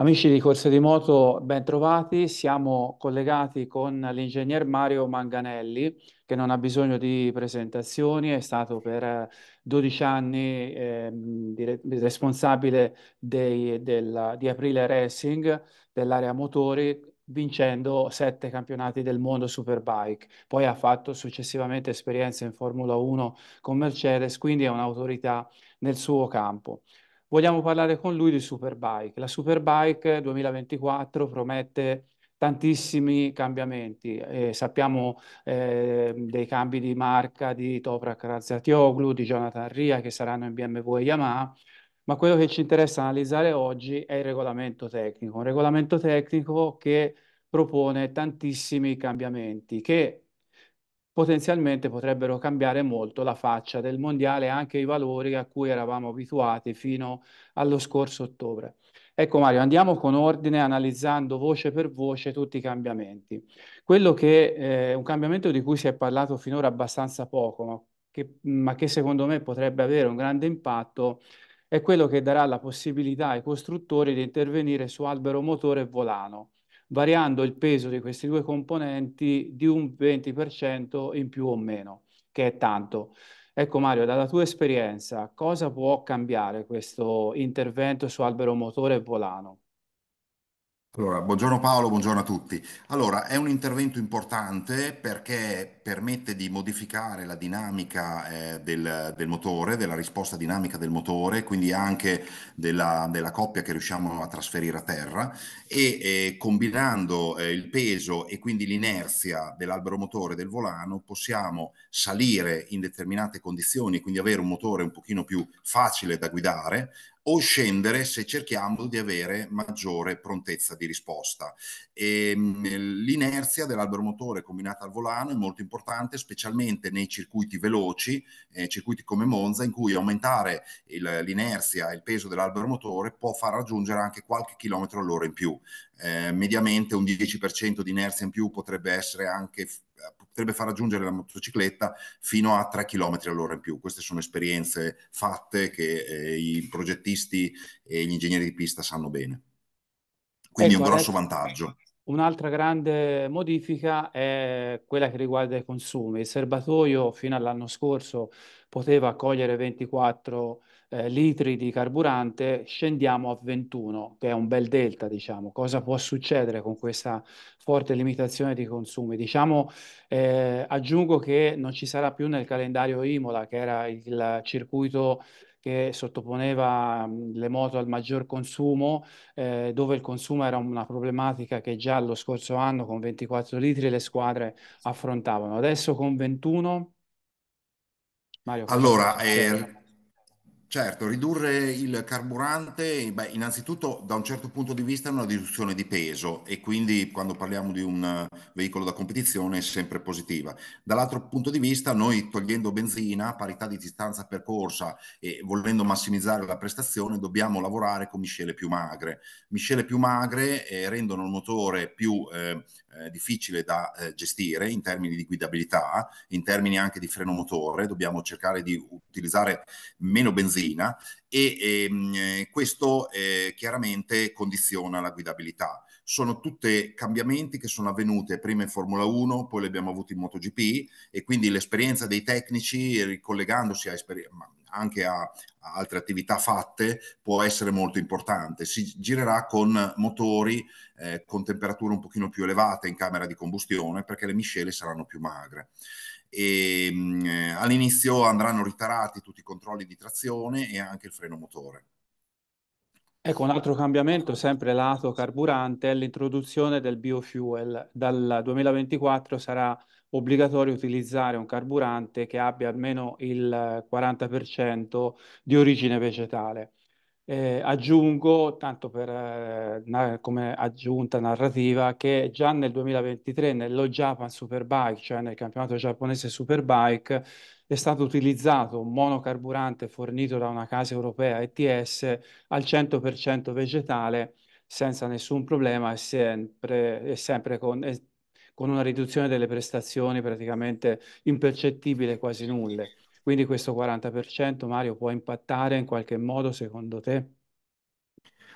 Amici di Corse di Moto, ben trovati. Siamo collegati con l'ingegner Mario Manganelli, che non ha bisogno di presentazioni, è stato per 12 eh, anni eh, responsabile dei, del, di Aprile Racing dell'area motori, vincendo sette campionati del mondo Superbike. Poi ha fatto successivamente esperienze in Formula 1 con Mercedes, quindi è un'autorità nel suo campo. Vogliamo parlare con lui di Superbike. La Superbike 2024 promette tantissimi cambiamenti. Eh, sappiamo eh, dei cambi di marca di Toprak Razatioglu, di Jonathan Ria che saranno in BMW e Yamaha, ma quello che ci interessa analizzare oggi è il regolamento tecnico, un regolamento tecnico che propone tantissimi cambiamenti che potenzialmente potrebbero cambiare molto la faccia del mondiale e anche i valori a cui eravamo abituati fino allo scorso ottobre. Ecco Mario, andiamo con ordine analizzando voce per voce tutti i cambiamenti. Quello che è eh, un cambiamento di cui si è parlato finora abbastanza poco, ma che, ma che secondo me potrebbe avere un grande impatto, è quello che darà la possibilità ai costruttori di intervenire su albero motore e volano variando il peso di questi due componenti di un 20% in più o meno, che è tanto. Ecco Mario, dalla tua esperienza, cosa può cambiare questo intervento su albero motore e volano? Allora, buongiorno Paolo, buongiorno a tutti. Allora, è un intervento importante perché permette di modificare la dinamica eh, del, del, motore, della risposta dinamica del motore, quindi anche della, della coppia che riusciamo a trasferire a terra e eh, combinando eh, il peso e quindi l'inerzia dell'albero motore del volano possiamo salire in determinate condizioni, quindi avere un motore un pochino più facile da guidare, o scendere se cerchiamo di avere maggiore prontezza di risposta. E, ehm, l'inerzia dell'albero motore combinata al volano è molto importante, specialmente nei circuiti veloci, eh, circuiti come Monza, in cui aumentare il, l'inerzia e il peso dell'albero motore può far raggiungere anche qualche chilometro all'ora in più. Eh, mediamente un 10% di inerzia in più potrebbe essere anche potrebbe far raggiungere la motocicletta fino a 3 km all'ora in più. Queste sono esperienze fatte che eh, i progettisti e gli ingegneri di pista sanno bene. Quindi ecco, è un ecco, grosso adesso, vantaggio. Un'altra grande modifica è quella che riguarda i consumi. Il serbatoio fino all'anno scorso poteva accogliere 24 eh, litri di carburante, scendiamo a 21, che è un bel delta, diciamo. Cosa può succedere con questa forte limitazione di consumi? Diciamo, eh, aggiungo che non ci sarà più nel calendario Imola, che era il, il circuito che sottoponeva le moto al maggior consumo, eh, dove il consumo era una problematica che già lo scorso anno con 24 litri le squadre affrontavano. Adesso con 21... Mario, allora, eh, Certo, ridurre il carburante, beh, innanzitutto da un certo punto di vista è una riduzione di peso e quindi quando parliamo di un veicolo da competizione è sempre positiva. Dall'altro punto di vista noi togliendo benzina, parità di distanza percorsa e volendo massimizzare la prestazione dobbiamo lavorare con miscele più magre. Miscele più magre eh, rendono il motore più eh, eh, difficile da eh, gestire in termini di guidabilità, in termini anche di freno motore, dobbiamo cercare di utilizzare meno benzina gasina e ehm, questo eh, chiaramente condiziona la guidabilità. Sono tutti cambiamenti che sono avvenuti prima in Formula 1, poi li abbiamo avuti in MotoGP e quindi l'esperienza dei tecnici, ricollegandosi a esperienza anche a, a, altre attività fatte può essere molto importante. Si girerà con motori eh, con temperature un pochino più elevate in camera di combustione perché le miscele saranno più magre e mh, mm, eh, all'inizio andranno riparati tutti i controlli di trazione e anche il freno motore. Ecco, un altro cambiamento, sempre lato carburante, è l'introduzione del biofuel. Dal 2024 sarà obbligatorio utilizzare un carburante che abbia almeno il 40% di origine vegetale. Eh, aggiungo, tanto per, eh, come aggiunta narrativa, che già nel 2023 nello Japan Superbike, cioè nel campionato giapponese Superbike, è stato utilizzato un monocarburante fornito da una casa europea ETS al 100% vegetale senza nessun problema e sempre, e sempre con, e, con una riduzione delle prestazioni praticamente impercettibile, quasi nulle. Quindi questo 40% Mario può impattare in qualche modo secondo te?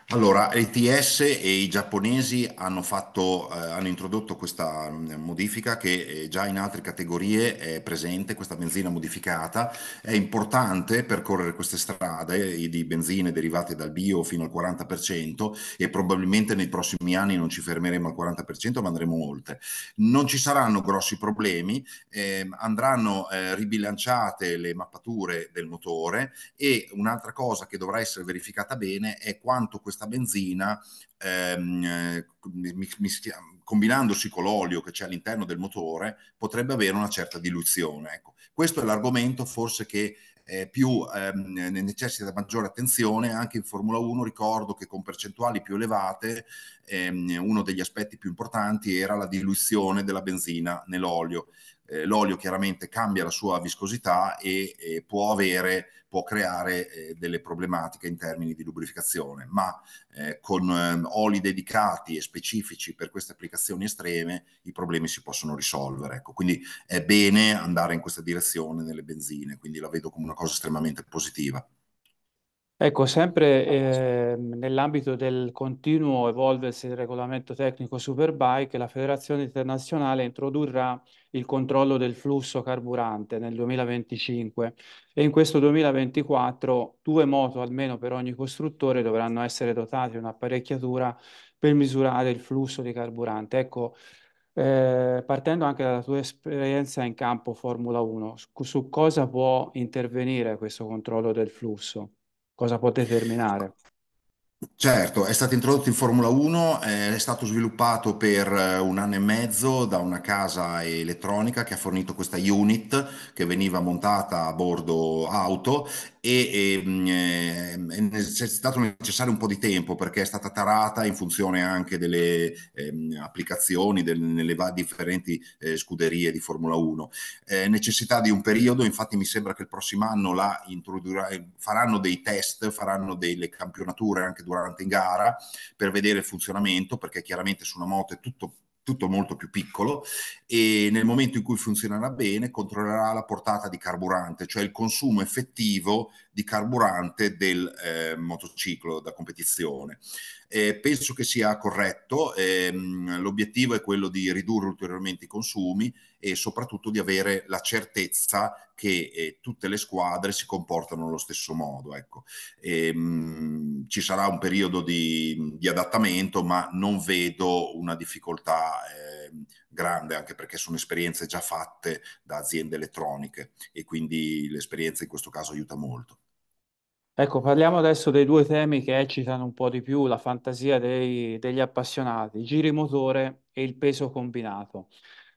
Allora, ETS e i giapponesi hanno, fatto, eh, hanno, introdotto questa mm, modifica che eh, già in altre categorie è presente, questa benzina modificata. È importante percorrere queste strade eh, di benzine derivate dal bio fino al 40% e probabilmente nei prossimi anni non ci fermeremo al 40% ma andremo oltre. Non ci saranno grossi problemi, eh, andranno eh, ribilanciate le mappature del motore e un'altra cosa che dovrà essere verificata bene è quanto questo questa benzina ehm, eh, mischia, combinandosi con l'olio che c'è all'interno del motore potrebbe avere una certa diluzione. Ecco. Questo è l'argomento forse che eh, più ehm, necessita maggiore attenzione anche in Formula 1 ricordo che con percentuali più elevate ehm, uno degli aspetti più importanti era la diluizione della benzina nell'olio eh, l'olio chiaramente cambia la sua viscosità e, e può avere, può creare eh, delle problematiche in termini di lubrificazione, ma eh, con eh, oli dedicati e specifici per queste applicazioni estreme i problemi si possono risolvere. Ecco, quindi è bene andare in questa direzione nelle benzine, quindi la vedo come una cosa estremamente positiva. Ecco, sempre eh, nell'ambito del continuo evolversi del regolamento tecnico Superbike, la Federazione Internazionale introdurrà il controllo del flusso carburante nel 2025 e in questo 2024 due moto almeno per ogni costruttore dovranno essere dotate di un'apparecchiatura per misurare il flusso di carburante. Ecco, eh, partendo anche dalla tua esperienza in campo Formula 1, su cosa può intervenire questo controllo del flusso? cosa può determinare. Certo, è stato introdotto in Formula 1, eh, è stato sviluppato per eh, un anno e mezzo da una casa elettronica che ha fornito questa unit che veniva montata a bordo auto e, e ehm, mh, eh, è, stato necessario un po' di tempo perché è stata tarata in funzione anche delle eh, applicazioni del, nelle va- differenti scuderie di Formula 1. necessità di un periodo, infatti mi sembra che il prossimo anno la introdurrà, faranno dei test, faranno delle campionature anche durante durante in gara per vedere il funzionamento, perché chiaramente su una moto è tutto tutto molto più piccolo e nel momento in cui funzionerà bene controllerà la portata di carburante, cioè il consumo effettivo di carburante del eh, motociclo da competizione. Eh, penso che sia corretto, ehm, l'obiettivo è quello di ridurre ulteriormente i consumi e soprattutto di avere la certezza che eh, tutte le squadre si comportano allo stesso modo. Ecco. E, ehm, mh, ci sarà un periodo di, di, adattamento, ma non vedo una difficoltà eh, grande, anche perché sono esperienze già fatte da aziende elettroniche e quindi l'esperienza in questo caso aiuta molto. Ecco, parliamo adesso dei due temi che eccitano un po' di più la fantasia dei, degli appassionati, giri motore e il peso combinato.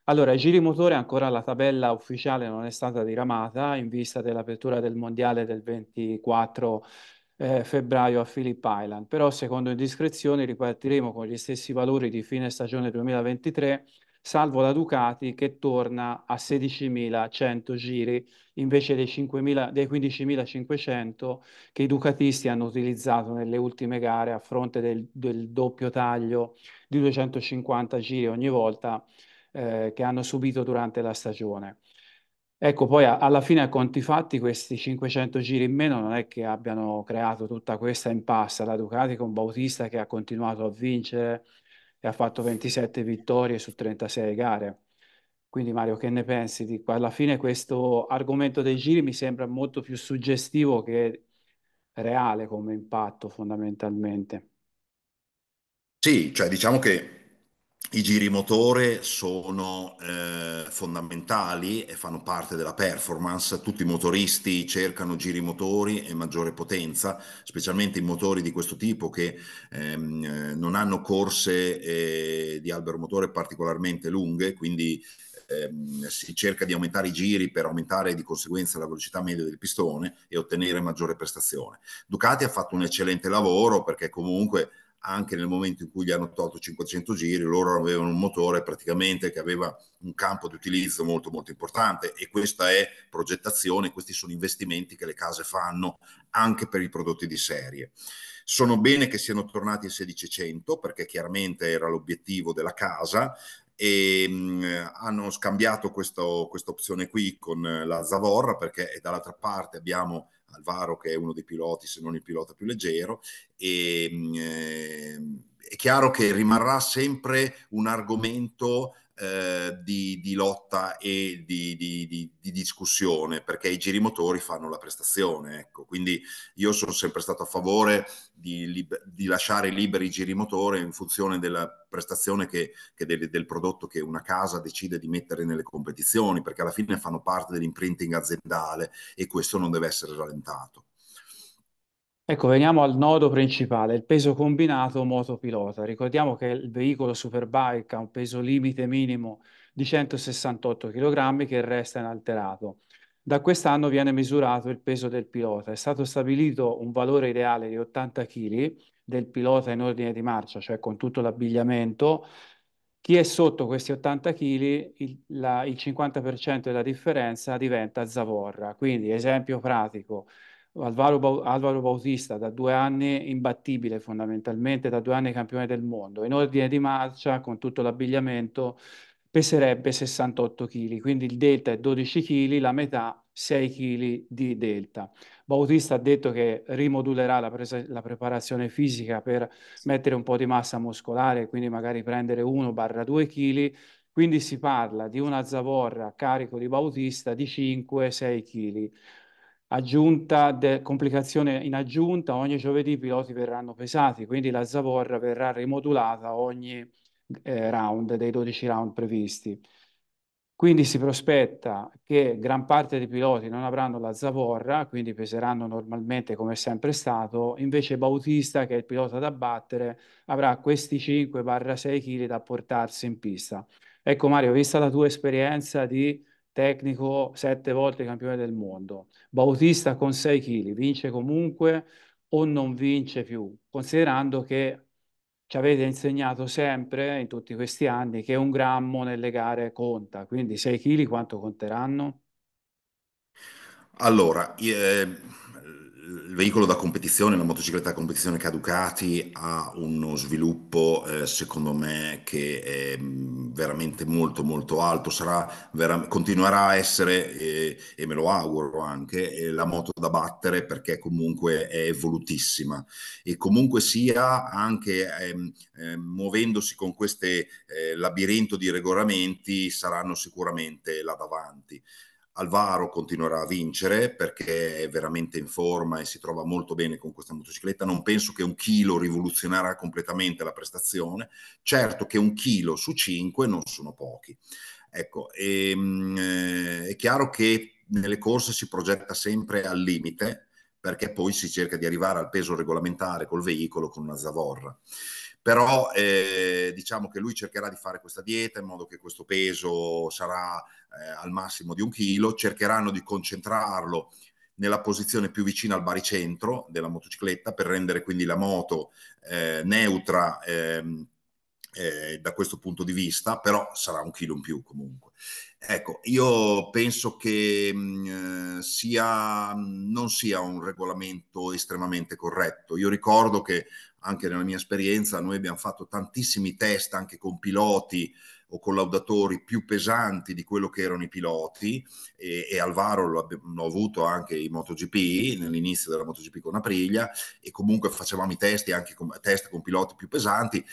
Allora, i giri motore ancora la tabella ufficiale non è stata diramata in vista dell'apertura del mondiale del 24 eh, febbraio a Phillip Island, però secondo indiscrezioni ripartiremo con gli stessi valori di fine stagione 2023, salvo la Ducati che torna a 16.100 giri invece dei, 5.000, dei 15.500 che i Ducatisti hanno utilizzato nelle ultime gare a fronte del, del doppio taglio di 250 giri ogni volta eh, che hanno subito durante la stagione. Ecco, poi a, alla fine a conti fatti questi 500 giri in meno non è che abbiano creato tutta questa impasta. da Ducati con Bautista che ha continuato a vincere e ha fatto 27 vittorie su 36 gare. Quindi Mario, che ne pensi di qua? Alla fine questo argomento dei giri mi sembra molto più suggestivo che reale come impatto fondamentalmente. Sì, cioè diciamo che i giri motore sono eh, fondamentali e fanno parte della performance. Tutti i motoristi cercano giri motori e maggiore potenza, specialmente i motori di questo tipo che ehm, eh, non hanno corse eh, di albero motore particolarmente lunghe, quindi ehm, si cerca di aumentare i giri per aumentare di conseguenza la velocità media del pistone e ottenere maggiore prestazione. Ducati ha fatto un eccellente lavoro perché comunque anche nel momento in cui gli hanno tolto 500 giri, loro avevano un motore praticamente che aveva un campo di utilizzo molto molto importante e questa è progettazione, questi sono investimenti che le case fanno anche per i prodotti di serie. Sono bene che siano tornati ai 1600 perché chiaramente era l'obiettivo della casa, e ehm, mh, hanno scambiato questa opzione qui con la Zavorra perché dall'altra parte abbiamo Alvaro che è uno dei piloti, se non il pilota più leggero, e, eh, è chiaro che rimarrà sempre un argomento eh, di, di, lotta e di, di, di, discussione, perché i girimotori fanno la prestazione. Ecco. Quindi io sono sempre stato a favore di, lasciare liberi i girimotore in funzione della prestazione che, che del, del, prodotto che una casa decide di mettere nelle competizioni, perché alla fine fanno parte dell'imprinting aziendale e questo non deve essere rallentato. Ecco, veniamo al nodo principale, il peso combinato moto-pilota. Ricordiamo che il veicolo Superbike ha un peso limite minimo di 168 kg che resta inalterato. Da quest'anno viene misurato il peso del pilota. È stato stabilito un valore ideale di 80 kg del pilota in ordine di marcia, cioè con tutto l'abbigliamento. Chi è sotto questi 80 kg, il, la, il 50% della differenza diventa zavorra. Quindi, esempio pratico Alvaro, Alvaro Bautista da due anni imbattibile fondamentalmente, da due anni campione del mondo, in ordine di marcia con tutto l'abbigliamento peserebbe 68 kg, quindi il delta è 12 kg, la metà 6 kg di delta. Bautista ha detto che rimodulerà la, presa- la, preparazione fisica per mettere un po' di massa muscolare, quindi magari prendere 1-2 kg, quindi si parla di una zavorra a carico di Bautista di 5-6 kg aggiunta de- complicazione in aggiunta, ogni giovedì i piloti verranno pesati, quindi la zavorra verrà rimodulata ogni eh, round dei 12 round previsti. Quindi si prospetta che gran parte dei piloti non avranno la zavorra, quindi peseranno normalmente come è sempre stato, invece Bautista, che è il pilota da battere, avrà questi 5-6 kg da portarsi in pista. Ecco Mario, vista la tua esperienza di tecnico sette volte campione del mondo, Bautista con 6 kg, vince comunque o non vince più, considerando che ci avete insegnato sempre in tutti questi anni che un grammo nelle gare conta, quindi 6 kg quanto conteranno? Allora, eh il veicolo da competizione, la motocicletta da competizione che ha Ducati ha uno sviluppo eh, secondo me che è mm, veramente molto molto alto, Sarà, vera, continuerà a essere eh, e me lo auguro anche eh, la moto da battere perché comunque è evolutissima e comunque sia anche ehm, ehm, muovendosi con questo eh, labirinto di regolamenti saranno sicuramente là davanti. Alvaro continuerà a vincere perché è veramente in forma e si trova molto bene con questa motocicletta. Non penso che un chilo rivoluzionerà completamente la prestazione. Certo che un chilo su cinque non sono pochi. Ecco, e, ehm, mh, eh, è chiaro che nelle corse si progetta sempre al limite perché poi si cerca di arrivare al peso regolamentare col veicolo con una zavorra però eh, diciamo che lui cercherà di fare questa dieta in modo che questo peso sarà eh, al massimo di un chilo, cercheranno di concentrarlo nella posizione più vicina al baricentro della motocicletta per rendere quindi la moto eh, neutra ehm, eh, da questo punto di vista, però sarà un chilo in più comunque. Ecco, io penso che mh, mm, eh, sia, mm, non sia un regolamento estremamente corretto. Io ricordo che anche nella mia esperienza noi abbiamo fatto tantissimi test anche con piloti o collaudatori più pesanti di quello che erano i piloti e, e Alvaro l'ho, l'ho avuto anche in MotoGP, nell'inizio della MotoGP con Aprilia e comunque facevamo i test anche con, test con piloti più pesanti.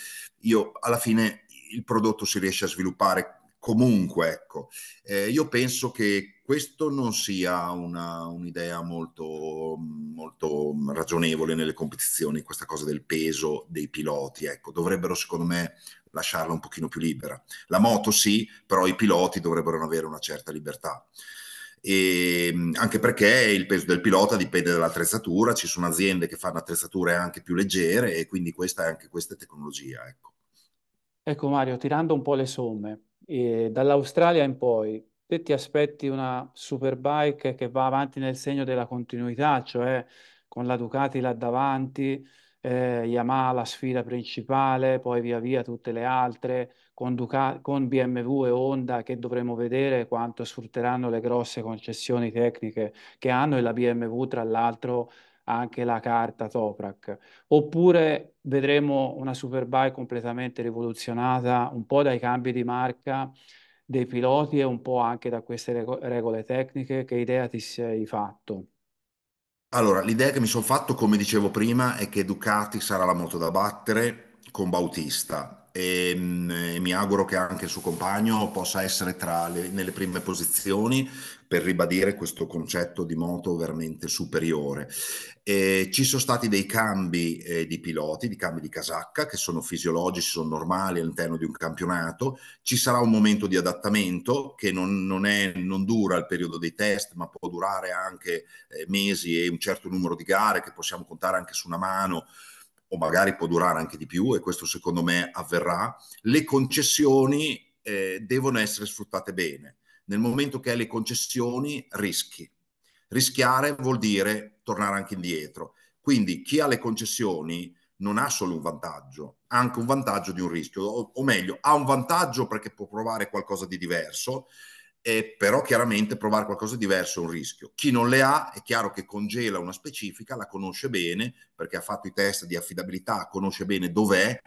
Io alla fine il prodotto si riesce a sviluppare comunque, ecco, eh, io penso che questo non sia una, un'idea molto, molto, ragionevole nelle competizioni, questa cosa del peso dei piloti, ecco, dovrebbero secondo me lasciarla un pochino più libera. La moto sì, però i piloti dovrebbero avere una certa libertà. E ehm, anche perché il peso del pilota dipende dall'attrezzatura, ci sono aziende che fanno attrezzature anche più leggere e quindi questa è anche questa tecnologia. Ecco. ecco Mario, tirando un po' le somme, eh, dall'Australia in poi, te ti aspetti una superbike che va avanti nel segno della continuità, cioè con la Ducati là davanti, eh, Yamaha la sfida principale, poi via via tutte le altre, con, Duca- con BMW e Honda che dovremo vedere quanto sfrutteranno le grosse concessioni tecniche che hanno e la BMW tra l'altro anche la carta Toprak. Oppure vedremo una Superbike completamente rivoluzionata un po' dai cambi di marca dei piloti e un po' anche da queste regole tecniche. Che idea ti sei fatto? Allora, l'idea che mi sono fatto, come dicevo prima, è che Ducati sarà la moto da battere con Bautista. E, ehm, mh, mi auguro che anche il suo compagno possa essere tra le, nelle prime posizioni per ribadire questo concetto di moto veramente superiore. Eh, ci sono stati dei cambi eh, di piloti, di cambi di casacca, che sono fisiologici, sono normali all'interno di un campionato. Ci sarà un momento di adattamento che non, non, è, non dura il periodo dei test, ma può durare anche eh, mesi e un certo numero di gare che possiamo contare anche su una mano o magari può durare anche di più, e questo secondo me avverrà, le concessioni eh, devono essere sfruttate bene. Nel momento che hai le concessioni, rischi. Rischiare vuol dire tornare anche indietro. Quindi chi ha le concessioni non ha solo un vantaggio, ha anche un vantaggio di un rischio, o, o meglio, ha un vantaggio perché può provare qualcosa di diverso, e però chiaramente provare qualcosa di diverso è un rischio. Chi non le ha è chiaro che congela una specifica, la conosce bene perché ha fatto i test di affidabilità, conosce bene dov'è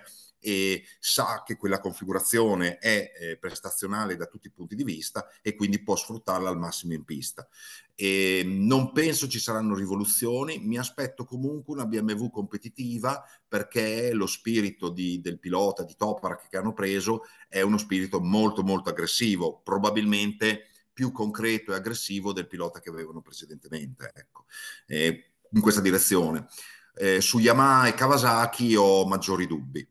e sa che quella configurazione è eh, prestazionale da tutti i punti di vista e quindi può sfruttarla al massimo in pista. E non penso ci saranno rivoluzioni, mi aspetto comunque una BMW competitiva perché lo spirito di, del pilota di Toprak che hanno preso è uno spirito molto molto aggressivo, probabilmente più concreto e aggressivo del pilota che avevano precedentemente, ecco. eh, in questa direzione. Eh, su Yamaha e Kawasaki ho maggiori dubbi.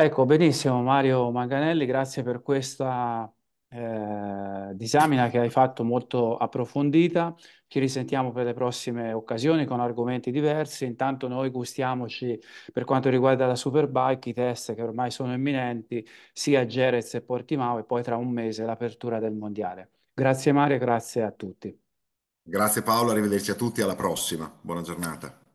Ecco, benissimo Mario Manganelli, grazie per questa eh, disamina che hai fatto molto approfondita. Ci risentiamo per le prossime occasioni con argomenti diversi. Intanto noi gustiamoci per quanto riguarda la Superbike, i test che ormai sono imminenti, sia a Jerez e Portimao e poi tra un mese l'apertura del Mondiale. Grazie Mario, grazie a tutti. Grazie Paolo, arrivederci a tutti, alla prossima. Buona giornata.